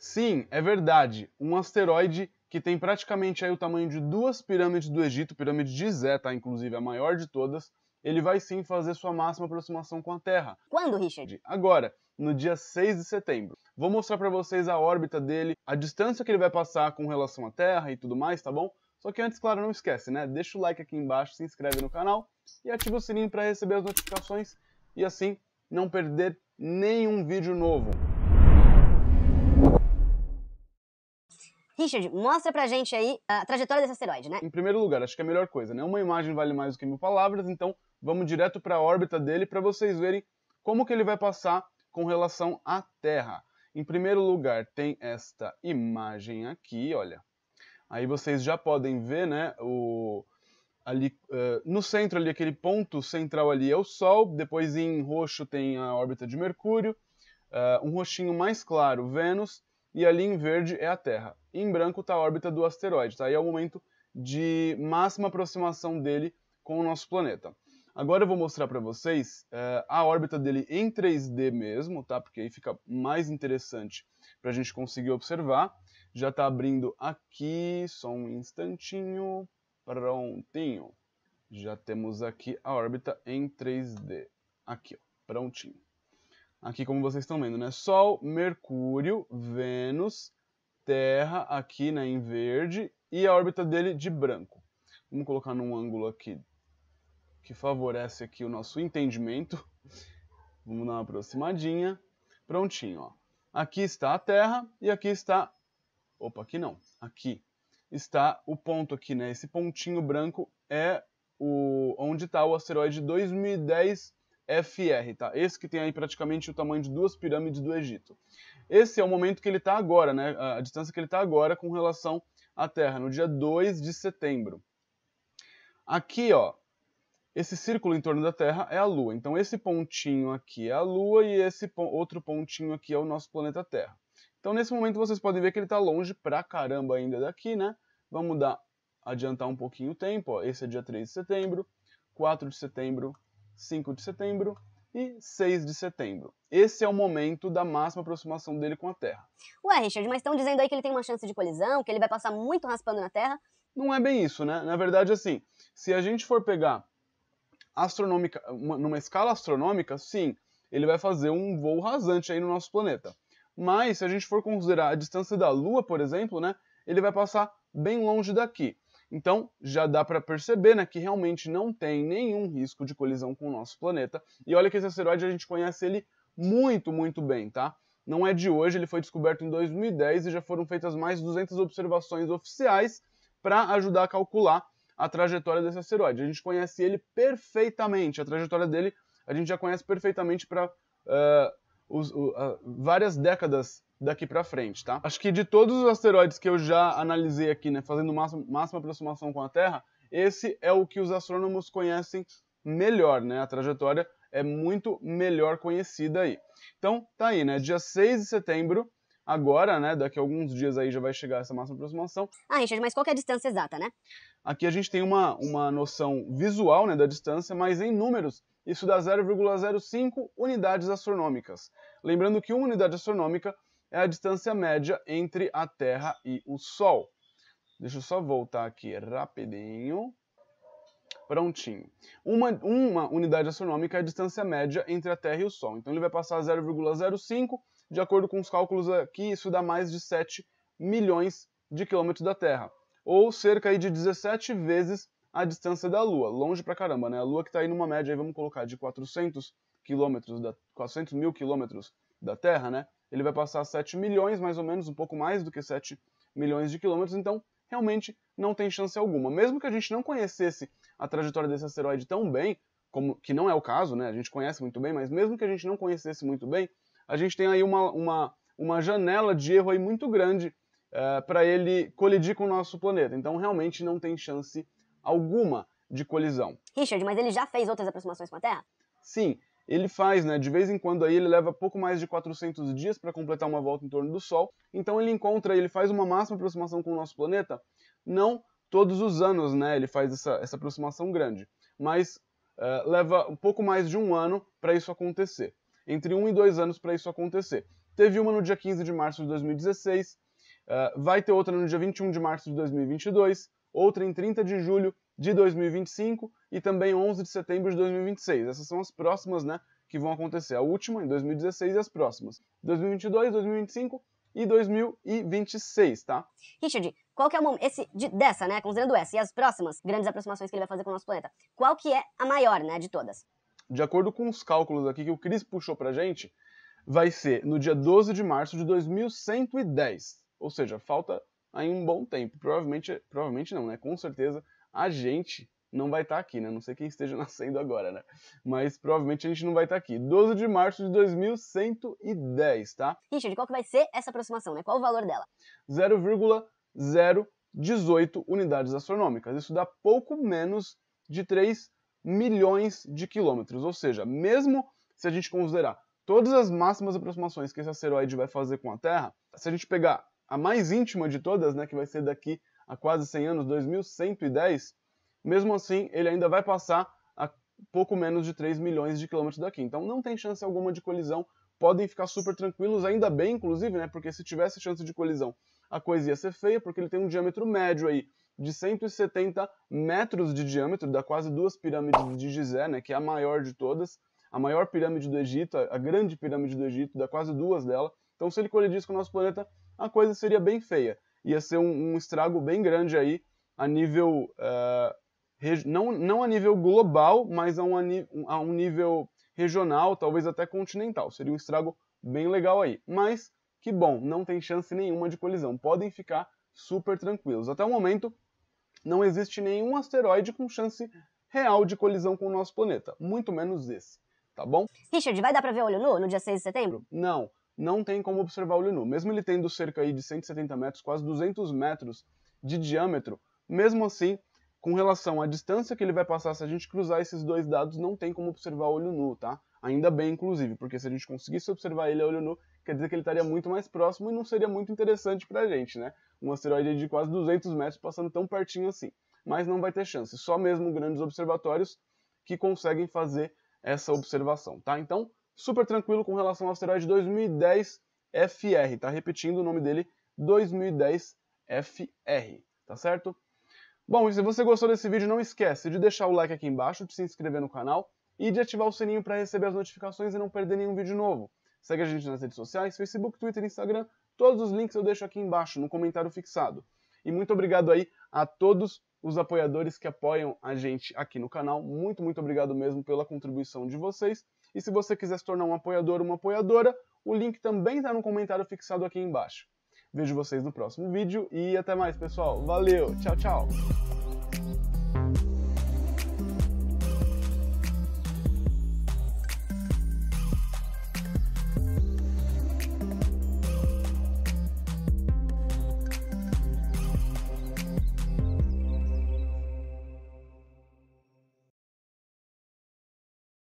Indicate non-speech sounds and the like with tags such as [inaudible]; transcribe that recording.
Sim, é verdade. Um asteroide que tem praticamente aí o tamanho de duas pirâmides do Egito, pirâmide de Zé, tá? Inclusive a maior de todas. Ele vai sim fazer sua máxima aproximação com a Terra. Quando, Richard? Agora, no dia 6 de setembro. Vou mostrar para vocês a órbita dele, a distância que ele vai passar com relação à Terra e tudo mais, tá bom? Só que antes, claro, não esquece, né? Deixa o like aqui embaixo, se inscreve no canal e ativa o sininho para receber as notificações e assim não perder nenhum vídeo novo. Richard, mostra pra gente aí a trajetória desse asteroide, né? Em primeiro lugar, acho que é a melhor coisa, né? Uma imagem vale mais do que mil palavras, então vamos direto para a órbita dele para vocês verem como que ele vai passar com relação à Terra. Em primeiro lugar, tem esta imagem aqui, olha. Aí vocês já podem ver, né, o, ali, uh, no centro ali, aquele ponto central ali é o Sol, depois em roxo tem a órbita de Mercúrio, uh, um roxinho mais claro, Vênus, e ali em verde é a Terra. em branco está a órbita do asteroide, tá? aí é o momento de máxima aproximação dele com o nosso planeta. Agora eu vou mostrar para vocês uh, a órbita dele em 3D mesmo, tá? Porque aí fica mais interessante para a gente conseguir observar. Já está abrindo aqui, só um instantinho, prontinho. Já temos aqui a órbita em 3D, aqui, ó, prontinho aqui como vocês estão vendo, né? Sol, Mercúrio, Vênus, Terra aqui né, em verde e a órbita dele de branco. Vamos colocar num ângulo aqui que favorece aqui o nosso entendimento. Vamos dar uma aproximadinha. Prontinho, ó. Aqui está a Terra e aqui está... Opa, aqui não. Aqui está o ponto aqui, né? Esse pontinho branco é o onde está o asteroide 2010 FR, tá? Esse que tem aí praticamente o tamanho de duas pirâmides do Egito. Esse é o momento que ele está agora, né? A distância que ele está agora com relação à Terra, no dia 2 de setembro. Aqui, ó, esse círculo em torno da Terra é a Lua. Então esse pontinho aqui é a Lua e esse outro pontinho aqui é o nosso planeta Terra. Então nesse momento vocês podem ver que ele está longe pra caramba ainda daqui, né? Vamos dar, adiantar um pouquinho o tempo, ó. Esse é dia 3 de setembro, 4 de setembro, 5 de setembro e 6 de setembro. Esse é o momento da máxima aproximação dele com a Terra. Ué, Richard, mas estão dizendo aí que ele tem uma chance de colisão, que ele vai passar muito raspando na Terra? Não é bem isso, né? Na verdade, assim, se a gente for pegar astronômica, uma, numa escala astronômica, sim, ele vai fazer um voo rasante aí no nosso planeta. Mas se a gente for considerar a distância da Lua, por exemplo, né, ele vai passar bem longe daqui. Então, já dá para perceber né, que realmente não tem nenhum risco de colisão com o nosso planeta. E olha que esse asteroide a gente conhece ele muito, muito bem, tá? Não é de hoje, ele foi descoberto em 2010 e já foram feitas mais de 200 observações oficiais para ajudar a calcular a trajetória desse asteroide. A gente conhece ele perfeitamente, a trajetória dele a gente já conhece perfeitamente para uh, eh, uh, várias décadas daqui para frente, tá? Acho que de todos os asteroides que eu já analisei aqui, né, fazendo máxima, máxima aproximação com a Terra, esse é o que os astrônomos conhecem melhor, né? A trajetória é muito melhor conhecida aí. Então, tá aí, né? Dia 6 de setembro, agora, né? Daqui a alguns dias aí já vai chegar essa máxima aproximação. Ah, Richard, mas qual é a distância exata, né? Aqui a gente tem uma, uma noção visual, né, da distância, mas em números isso dá 0,05 unidades astronômicas. Lembrando que uma unidade astronômica é a distância média entre a Terra e o Sol. Deixa eu só voltar aqui rapidinho. Prontinho. Uma, uma unidade astronômica é a distância média entre a Terra e o Sol. Então ele vai passar 0,05. De acordo com os cálculos aqui, isso dá mais de 7 milhões de quilômetros da Terra. Ou cerca de 17 vezes a distância da Lua. Longe pra caramba, né? A Lua que tá aí numa média, aí vamos colocar de 400 quilômetros, da, 400 mil quilômetros da Terra, né? Ele vai passar 7 milhões, mais ou menos, um pouco mais do que 7 milhões de quilômetros, então realmente não tem chance alguma. Mesmo que a gente não conhecesse a trajetória desse asteroide tão bem, como que não é o caso, né? A gente conhece muito bem, mas mesmo que a gente não conhecesse muito bem, a gente tem aí uma, uma, uma janela de erro aí muito grande é, para ele colidir com o nosso planeta. Então realmente não tem chance alguma de colisão. Richard, mas ele já fez outras aproximações com a Terra? Sim, ele faz, né? De vez em quando aí ele leva pouco mais de 400 dias para completar uma volta em torno do Sol. Então ele encontra, ele faz uma máxima aproximação com o nosso planeta, não todos os anos, né? Ele faz essa, essa aproximação grande, mas uh, leva um pouco mais de um ano para isso acontecer, entre um e dois anos para isso acontecer. Teve uma no dia 15 de março de 2016, uh, eh, vai ter outra no dia 21 de março de 2022, outra em 30 de julho de 2025 e também 11 de setembro de 2026. Essas são as próximas, né, que vão acontecer. A última em 2016 e as próximas. 2022, 2025 e 2026, tá? Richard, qual que é o momento, esse, de, dessa, né, considerando essa e as próximas grandes aproximações que ele vai fazer com o nosso planeta, qual que é a maior, né, de todas? De acordo com os cálculos aqui que o Cris puxou pra gente, vai ser no dia 12 de março de 2110, ou seja, falta aí um bom tempo, provavelmente, provavelmente não, né, com certeza a gente não vai estar tá aqui, né? Não sei quem esteja [laughs] nascendo agora, né? Mas provavelmente a gente não vai estar tá aqui. 12 de março de 2110, tá? Richard, qual que vai ser essa aproximação, né? Qual o valor dela? 0,018 unidades astronômicas. Isso dá pouco menos de 3 milhões de quilômetros. Ou seja, mesmo se a gente considerar todas as máximas aproximações que esse asteroide vai fazer com a Terra, se a gente pegar a mais íntima de todas, né, que vai ser daqui a quase 100 anos, 2110, mesmo assim ele ainda vai passar a pouco menos de 3 milhões de quilômetros daqui. Então não tem chance alguma de colisão, podem ficar super tranquilos, ainda bem, inclusive, né, porque se tivesse chance de colisão, a coisa ia ser feia, porque ele tem um diâmetro médio aí de 170 metros de diâmetro, dá quase duas pirâmides de Gizé, né, que é a maior de todas, a maior pirâmide do Egito, a grande pirâmide do Egito, dá quase duas dela. Então, se ele colidisse com o nosso planeta, a coisa seria bem feia. Ia ser um, um estrago bem grande aí a nível. Uh, não, não a nível global, mas a um, a um nível regional, talvez até continental. Seria um estrago bem legal aí. Mas, que bom, não tem chance nenhuma de colisão. Podem ficar super tranquilos. Até o momento, não existe nenhum asteroide com chance real de colisão com o nosso planeta, muito menos esse, tá bom? Richard, vai dar pra ver olho nu no dia 6 de setembro? Não, não tem como observar o olho nu. Mesmo ele tendo cerca aí de 170 metros, quase 200 metros de diâmetro, mesmo assim, com relação à distância que ele vai passar, se a gente cruzar esses dois dados, não tem como observar o olho nu, tá? Ainda bem, inclusive, porque se a gente conseguisse observar ele a olho nu, quer dizer que ele estaria muito mais próximo e não seria muito interessante pra gente, né? Um asteroide de quase 200 metros passando tão pertinho assim. Mas não vai ter chance, só mesmo grandes observatórios que conseguem fazer essa observação, tá? Então, super tranquilo com relação ao asteroide 2010 FR, tá repetindo o nome dele, 2010 FR, tá certo? Bom, e se você gostou desse vídeo, não esquece de deixar o like aqui embaixo, de se inscrever no canal e de ativar o sininho para receber as notificações e não perder nenhum vídeo novo. Segue a gente nas redes sociais, Facebook, Twitter, Instagram, todos os links eu deixo aqui embaixo, no comentário fixado. E muito obrigado aí a todos os apoiadores que apoiam a gente aqui no canal. Muito, muito obrigado mesmo pela contribuição de vocês. E se você quiser se tornar um apoiador ou uma apoiadora, o link também está no comentário fixado aqui embaixo. Vejo vocês no próximo vídeo e até mais, pessoal. Valeu, tchau, tchau!